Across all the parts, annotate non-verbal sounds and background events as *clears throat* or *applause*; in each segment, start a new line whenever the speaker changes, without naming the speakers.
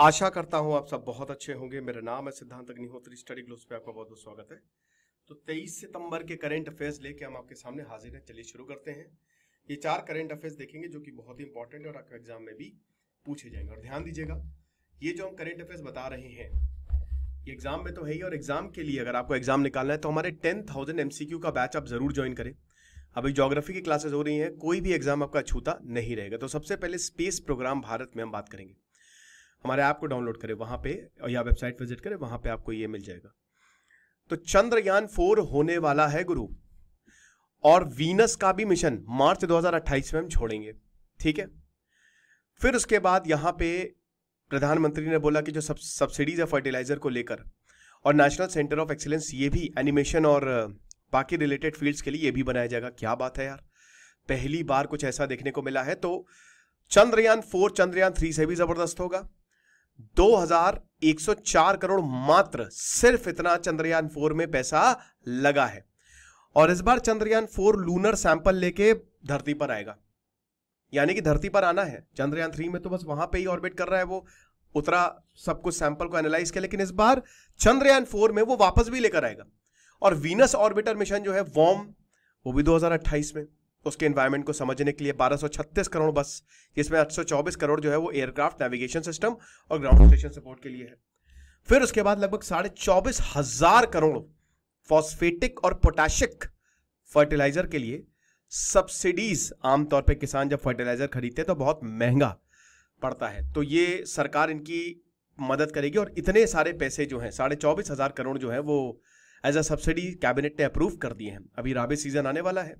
आशा करता हूँ आप सब बहुत अच्छे होंगे मेरा नाम है सिद्धांत अग्निहोत्री स्टडी ग्लोस पे आपका बहुत बहुत स्वागत है तो 23 सितंबर के करंट अफेयर्स लेके हम आपके सामने हाजिर हैं चलिए शुरू करते हैं ये चार करंट अफेयर्स देखेंगे जो कि बहुत ही इंपॉर्टेंट है और आपके एग्जाम में भी पूछे जाएंगे और ध्यान दीजिएगा ये जो हम करेंट अफेयर्स बता रहे हैं ये एग्जाम में तो है ही और एग्जाम के लिए अगर आपको एग्जाम निकालना है तो हमारे टेन थाउजेंड एम का बैच आप जरूर ज्वाइन करें अभी जोग्राफी की क्लासेज हो रही है कोई भी एग्जाम आपका छूता नहीं रहेगा तो सबसे पहले स्पेस प्रोग्राम भारत में हम बात करेंगे हमारे ऐप को डाउनलोड करें वहाँ पे या वेबसाइट विजिट करें वहाँ पे आपको ये मिल जाएगा तो चंद्रयान फोर होने वाला है गुरु और वीनस का भी मिशन मार्च 2028 में हम छोड़ेंगे ठीक है फिर उसके बाद यहाँ पे प्रधानमंत्री ने बोला कि जो सब सब्सिडीज है फर्टिलाइजर को लेकर और नेशनल सेंटर ऑफ एक्सीलेंस ये भी एनिमेशन और uh, बाकी रिलेटेड फील्ड्स के लिए ये भी बनाया जाएगा क्या बात है यार पहली बार कुछ ऐसा देखने को मिला है तो चंद्रयान फोर चंद्रयान थ्री से भी ज़बरदस्त होगा 2104 करोड़ मात्र सिर्फ इतना चंद्रयान फोर में पैसा लगा है और इस बार चंद्रयान फोर लूनर सैंपल लेके धरती पर आएगा यानी कि धरती पर आना है चंद्रयान थ्री में तो बस वहां पे ही ऑर्बिट कर रहा है वो उतरा सब कुछ सैंपल को एनालाइज किया लेकिन इस बार चंद्रयान फोर में वो वापस भी लेकर आएगा और वीनस ऑर्बिटर मिशन जो है वॉम वो भी 2028 में उसके इन्वायरमेंट को समझने के लिए बारह करोड़ बस जिसमें आठ करोड़ जो है वो एयरक्राफ्ट नेविगेशन सिस्टम और ग्राउंड स्टेशन सपोर्ट के लिए है फिर उसके बाद लगभग साढ़े चौबीस हजार करोड़ फॉस्फेटिक और पोटाशिक फर्टिलाइजर के लिए सब्सिडीज आमतौर पर किसान जब फर्टिलाइजर खरीदते हैं तो बहुत महंगा पड़ता है तो ये सरकार इनकी मदद करेगी और इतने सारे पैसे जो हैं साढ़े चौबीस हजार करोड़ जो है वो एज अ सब्सिडी कैबिनेट ने अप्रूव कर दिए हैं अभी राबे सीजन आने वाला है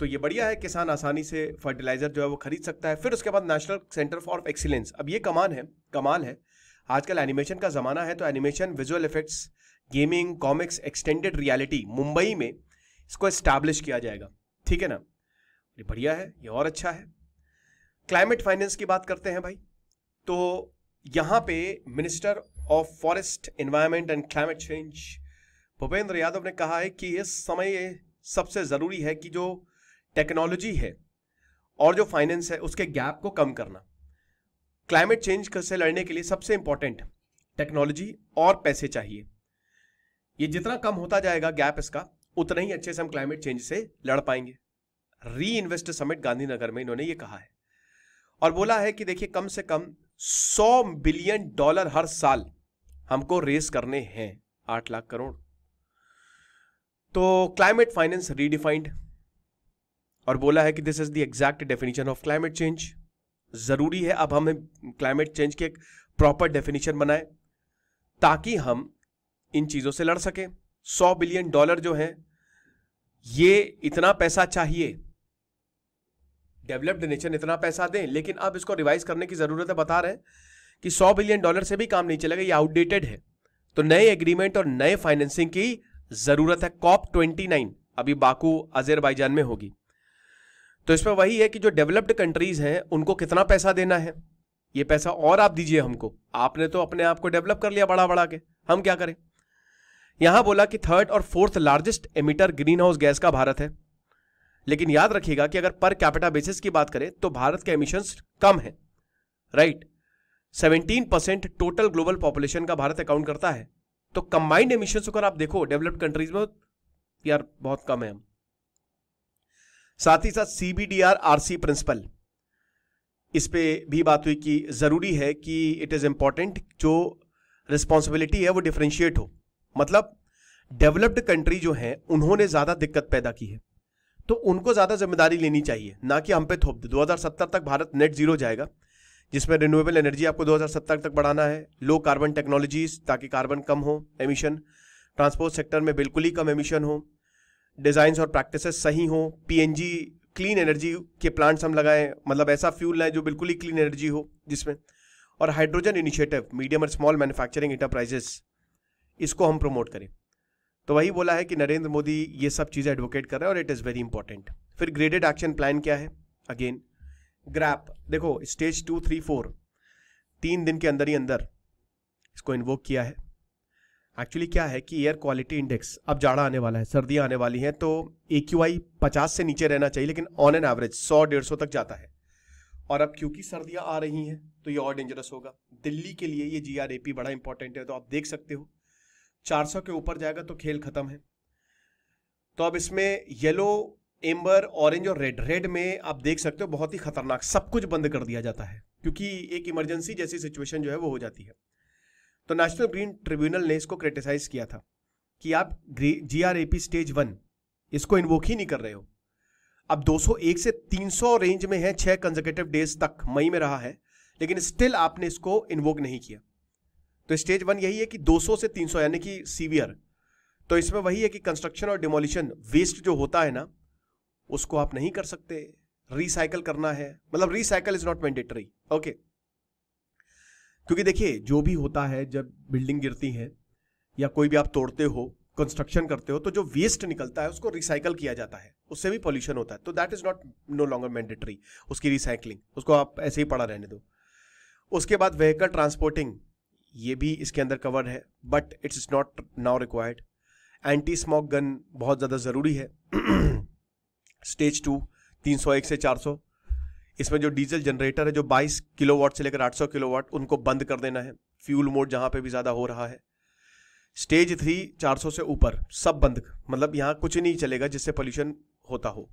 तो ये बढ़िया है किसान आसानी से फर्टिलाइज़र जो है वो खरीद सकता है फिर उसके बाद नेशनल सेंटर फॉर एक्सीलेंस अब ये कमान है कमाल है आजकल एनिमेशन का ज़माना है तो animation visual effects gaming comics extended reality Mumbai में इसको इस्टेब्लिश किया जाएगा ठीक है ना ये बढ़िया है ये और अच्छा है क्लाइमेट फाइनेंस की बात करते हैं भाई तो यहाँ पे minister of forest environment and climate change Bhupender Yadav ने कहा है कि इस समय सबसे ज़रूरी है कि जो टेक्नोलॉजी है और जो फाइनेंस है उसके गैप को कम करना क्लाइमेट चेंज से लड़ने के लिए सबसे इंपॉर्टेंट टेक्नोलॉजी और पैसे चाहिए ये जितना कम होता जाएगा गैप इसका उतना ही अच्छे से हम क्लाइमेट चेंज से लड़ पाएंगे री इन्वेस्ट समिट गांधीनगर में इन्होंने ये कहा है और बोला है कि देखिए कम से कम 100 बिलियन डॉलर हर साल हमको रेस करने हैं आठ लाख करोड़ तो क्लाइमेट फाइनेंस रीडिफाइंड और बोला है कि this is the exact definition of climate change ज़रूरी है अब हमें क्लाइमेट चेंज के एक प्रॉपर डेफिनेशन बनाए ताकि हम इन चीज़ों से लड़ सकें सौ बिलियन डॉलर जो है ये इतना पैसा चाहिए डेवलप्ड नेशन इतना पैसा दें लेकिन अब इसको रिवाइज करने की ज़रूरत है बता रहे हैं कि सौ बिलियन डॉलर से भी काम नहीं चलेगा ये आउटडेटेड है तो नए एग्रीमेंट और नए फाइनेंसिंग की ज़रूरत है कॉप ट्वेंटी नाइन अभी बाकू अजेरबाइजान में होगी तो इसमें वही है कि जो डेवलप्ड कंट्रीज हैं उनको कितना पैसा देना है ये पैसा और आप दीजिए हमको आपने तो अपने आप को डेवलप कर लिया बड़ा बड़ा के हम क्या करें यहां बोला कि थर्ड और fourth largest emitter greenhouse gas का भारत है लेकिन याद रखिएगा कि अगर पर कैपिटा बेसिस की बात करें तो भारत के एमिशंस कम है right seventeen percent total global population का भारत अकाउंट करता है तो कंबाइंड एमिशंस अगर आप देखो डेवलप्ड कंट्रीज में यार बहुत कम है हम साथ ही साथ C B D R R C principle इस पर भी बात हुई कि ज़रूरी है कि इट इज़ इम्पॉर्टेंट जो रिस्पॉन्सिबिलिटी है वो डिफ्रेंशिएट हो मतलब डेवलप्ड कंट्री जो हैं उन्होंने ज़्यादा दिक्कत पैदा की है तो उनको ज़्यादा जिम्मेदारी लेनी चाहिए ना कि हम पे थोप दे सत्तर तक भारत नेट जीरो जाएगा जिसमें रिन्यूएबल एनर्जी आपको 2070 तक बढ़ाना है लो कार्बन टेक्नोलॉजीज ताकि कार्बन कम हो एमिशन ट्रांसपोर्ट सेक्टर में बिल्कुल ही कम एमिशन हो डिज़ाइंस और प्रैक्टिस सही हों पी क्लीन एनर्जी के प्लांट्स हम लगाएं मतलब ऐसा फ्यूल लाएं जो बिल्कुल ही क्लीन एनर्जी हो जिसमें और हाइड्रोजन इनिशिएटिव मीडियम और स्मॉल मैन्युफैक्चरिंग इंटरप्राइजेस इसको हम प्रमोट करें तो वही बोला है कि नरेंद्र मोदी ये सब चीज़ें एडवोकेट कर रहे हैं और इट इज़ वेरी इंपॉर्टेंट फिर ग्रेडेड एक्शन प्लान क्या है अगेन ग्रैप देखो स्टेज टू थ्री फोर तीन दिन के अंदर ही अंदर इसको इन्वोक किया है एक्चुअली क्या है कि एयर क्वालिटी इंडेक्स अब जाड़ा आने वाला है सर्दियाँ आने वाली हैं तो ए क्यू आई पचास से नीचे रहना चाहिए लेकिन ऑन एन एवरेज सौ डेढ़ सौ तक जाता है और अब क्योंकि सर्दियाँ आ रही हैं तो ये और डेंजरस होगा दिल्ली के लिए ये जी आर ए पी बड़ा इंपॉर्टेंट है तो आप देख सकते हो चार सौ के ऊपर जाएगा तो खेल ख़त्म है तो अब इसमें येलो एम्बर ऑरेंज और रेड रेड में आप देख सकते हो बहुत ही खतरनाक सब कुछ बंद कर दिया जाता है क्योंकि एक इमरजेंसी जैसी सिचुएशन जो है वो हो जाती है तो नेशनल ग्रीन ट्रिब्यूनल ने इसको क्रिटिसाइज किया था कि आप G R A P stage one इसको इन्वोक ही नहीं कर रहे हो अब 201 से 300 रेंज में है छह कंजर्केटिव डेज तक मई में रहा है लेकिन स्टिल आपने इसको इन्वोक नहीं किया तो स्टेज वन यही है कि 200 से 300 यानी कि सीवियर तो इसमें वही है कि कंस्ट्रक्शन और डिमोलिशन वेस्ट जो होता है ना उसको आप नहीं कर सकते रिसाइकल करना है मतलब recycle is not mandatory okay क्योंकि देखिए जो भी होता है जब बिल्डिंग गिरती है या कोई भी आप तोड़ते हो कंस्ट्रक्शन करते हो तो जो वेस्ट निकलता है उसको रिसाइकल किया जाता है उससे भी पॉल्यूशन होता है तो that is not no longer mandatory उसकी रिसाइकलिंग उसको आप ऐसे ही पड़ा रहने दो उसके बाद व्हीकल ट्रांसपोर्टिंग ये भी इसके अंदर कवर है but it's is not now required anti smog gun बहुत ज़्यादा ज़रूरी है स्टेज *clears throat* टू तीन सौ एक से चार सौ इसमें जो डीजल जनरेटर है जो 22 किलोवाट से लेकर 800 किलोवाट उनको बंद कर देना है फ्यूल मोड जहां पे भी ज़्यादा हो रहा है स्टेज थ्री 400 से ऊपर सब बंद मतलब यहां कुछ नहीं चलेगा जिससे पोल्यूशन होता हो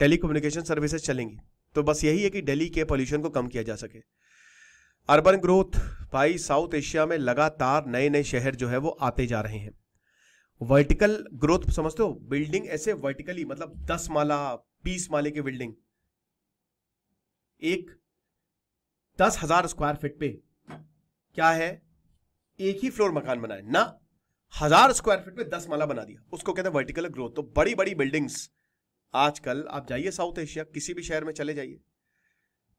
टेली कम्युनिकेशन सर्विसेज चलेंगी तो बस यही है कि डेली के पोल्यूशन को कम किया जा सके अर्बन ग्रोथ भाई साउथ एशिया में लगातार नए नए शहर जो है वो आते जा रहे हैं वर्टिकल ग्रोथ समझते हो बिल्डिंग ऐसे वर्टिकली मतलब दस माला बीस माले की बिल्डिंग एक दस हजार स्क्वायर फीट पे क्या है एक ही फ्लोर मकान बनाए ना हजार स्क्वायर फीट पे दस माला बना दिया उसको कहते हैं वर्टिकल ग्रोथ तो बड़ी बड़ी बिल्डिंग्स आजकल आप जाइए साउथ एशिया किसी भी शहर में चले जाइए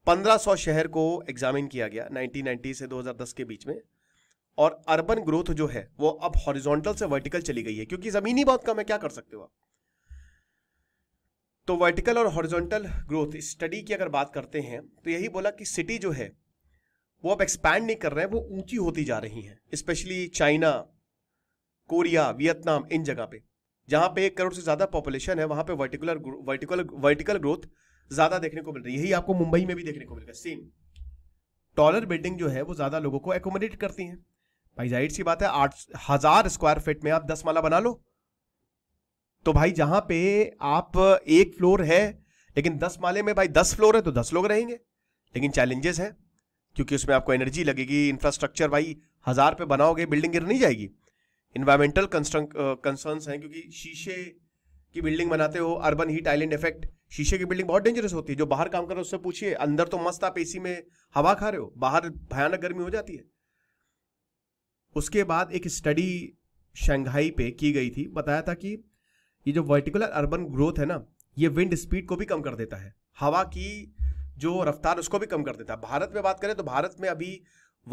1500 शहर को एग्जामिन किया गया 1990 से 2010 के बीच में और अर्बन ग्रोथ जो है वो अब हॉरिजॉन्टल से वर्टिकल चली गई है क्योंकि जमीन ही बहुत कम है क्या कर सकते हो आप तो वर्टिकल और हॉरिजॉन्टल ग्रोथ स्टडी की अगर बात करते हैं तो यही बोला कि सिटी जो है वो अब एक्सपैंड नहीं कर रहे हैं वो ऊंची होती जा रही हैं स्पेशली चाइना कोरिया वियतनाम इन जगह पे जहां पे एक करोड़ से ज़्यादा पॉपुलेशन है वहां पे वर्टिकुलर वर्टिकल वर्टिकल ग्रोथ ज़्यादा देखने को मिल रही है यही आपको मुंबई में भी देखने को मिल रहा है सेम टॉलर बिल्डिंग जो है वो ज़्यादा लोगों को एकोमोडेट करती है भाई जाहिर सी बात है आठ हज़ार स्क्वायर फीट में आप दस माला बना लो तो भाई जहां पे आप एक फ्लोर है लेकिन दस माले में भाई दस फ्लोर है तो दस लोग रहेंगे लेकिन चैलेंजेस हैं क्योंकि उसमें आपको एनर्जी लगेगी इंफ्रास्ट्रक्चर भाई हज़ार पे बनाओगे बिल्डिंग गिर नहीं जाएगी इन्वायरमेंटल कंसर्न हैं क्योंकि शीशे की बिल्डिंग बनाते हो अर्बन हीट आइलैंड इफेक्ट शीशे की बिल्डिंग बहुत डेंजरस होती है जो बाहर काम कर रहे हो उससे पूछिए अंदर तो मस्त आप एसी में हवा खा रहे हो बाहर भयानक गर्मी हो जाती है उसके बाद एक स्टडी शंघाई पे की गई थी बताया था कि ये जो वर्टिकुलर अर्बन ग्रोथ है ना ये विंड स्पीड को भी कम कर देता है हवा की जो रफ्तार उसको भी कम कर देता है भारत में बात करें तो भारत में अभी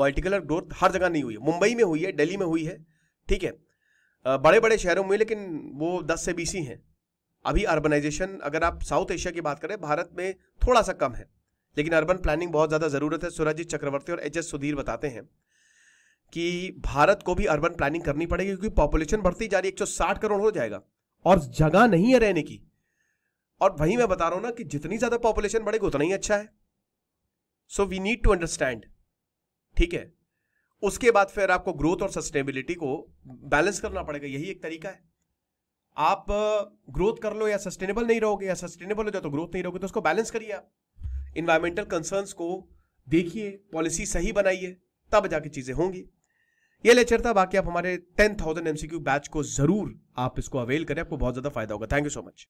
वर्टिकुलर ग्रोथ हर जगह नहीं हुई है मुंबई में हुई है दिल्ली में हुई है ठीक है बड़े बड़े शहरों में लेकिन वो दस से बीस ही हैं अभी अर्बनाइजेशन अगर आप साउथ एशिया की बात करें भारत में थोड़ा सा कम है लेकिन अर्बन प्लानिंग बहुत ज़्यादा ज़रूरत है सुरजीत चक्रवर्ती और एच एस सुधीर बताते हैं कि भारत को भी अर्बन प्लानिंग करनी पड़ेगी क्योंकि पॉपुलेशन बढ़ती जा रही है एक करोड़ हो जाएगा और जगह नहीं है रहने की और वही मैं बता रहा हूं ना कि जितनी ज्यादा पॉपुलेशन बढ़ेगी उतना ही अच्छा है so we need to understand ठीक है उसके बाद फिर आपको ग्रोथ और सस्टेनेबिलिटी को बैलेंस करना पड़ेगा यही एक तरीका है आप ग्रोथ uh, कर लो या सस्टेनेबल नहीं रहोगे या सस्टेनेबल हो जाए तो ग्रोथ नहीं रहोगे तो उसको बैलेंस करिए आप इन्वायरमेंटल कंसर्न्स को देखिए पॉलिसी सही बनाइए तब जाके चीज़ें होंगी ये लेक्चर था बाकी आप हमारे टेन थाउजेंड एमसीक्यू बैच को जरूर आप इसको अवेल करें आपको बहुत ज्यादा फायदा होगा थैंक यू सो मच